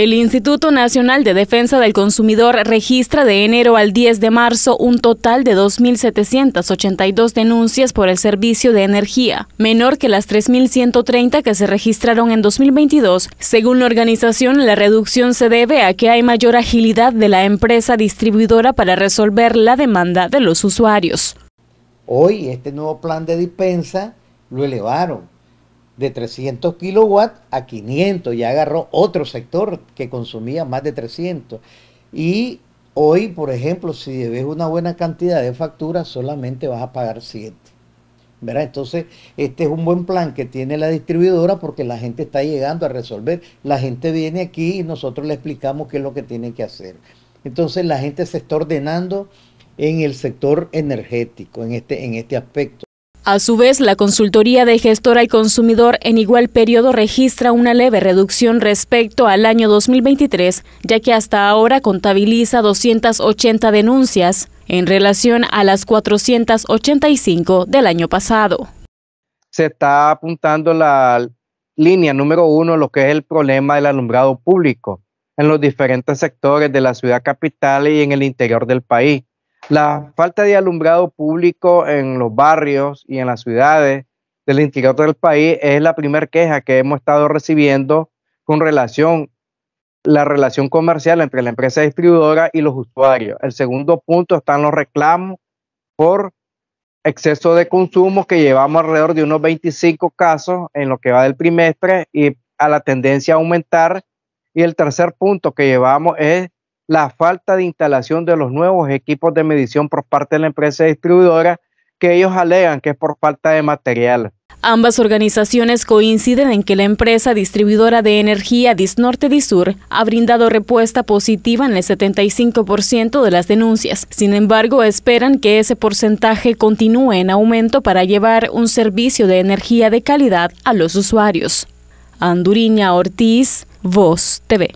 El Instituto Nacional de Defensa del Consumidor registra de enero al 10 de marzo un total de 2.782 denuncias por el servicio de energía, menor que las 3.130 que se registraron en 2022. Según la organización, la reducción se debe a que hay mayor agilidad de la empresa distribuidora para resolver la demanda de los usuarios. Hoy este nuevo plan de dispensa lo elevaron de 300 kilowatts a 500, ya agarró otro sector que consumía más de 300. Y hoy, por ejemplo, si debes una buena cantidad de facturas, solamente vas a pagar 7. ¿verdad? Entonces, este es un buen plan que tiene la distribuidora porque la gente está llegando a resolver. La gente viene aquí y nosotros le explicamos qué es lo que tiene que hacer. Entonces, la gente se está ordenando en el sector energético, en este, en este aspecto. A su vez, la consultoría de gestora y consumidor en igual periodo registra una leve reducción respecto al año 2023, ya que hasta ahora contabiliza 280 denuncias en relación a las 485 del año pasado. Se está apuntando la línea número uno, lo que es el problema del alumbrado público en los diferentes sectores de la ciudad capital y en el interior del país la falta de alumbrado público en los barrios y en las ciudades del interior del país es la primera queja que hemos estado recibiendo con relación la relación comercial entre la empresa distribuidora y los usuarios. El segundo punto están los reclamos por exceso de consumo que llevamos alrededor de unos 25 casos en lo que va del trimestre y a la tendencia a aumentar. Y el tercer punto que llevamos es la falta de instalación de los nuevos equipos de medición por parte de la empresa distribuidora que ellos alegan que es por falta de material. Ambas organizaciones coinciden en que la empresa distribuidora de energía Disnorte Disur ha brindado respuesta positiva en el 75% de las denuncias. Sin embargo, esperan que ese porcentaje continúe en aumento para llevar un servicio de energía de calidad a los usuarios. Anduriña Ortiz, Voz TV.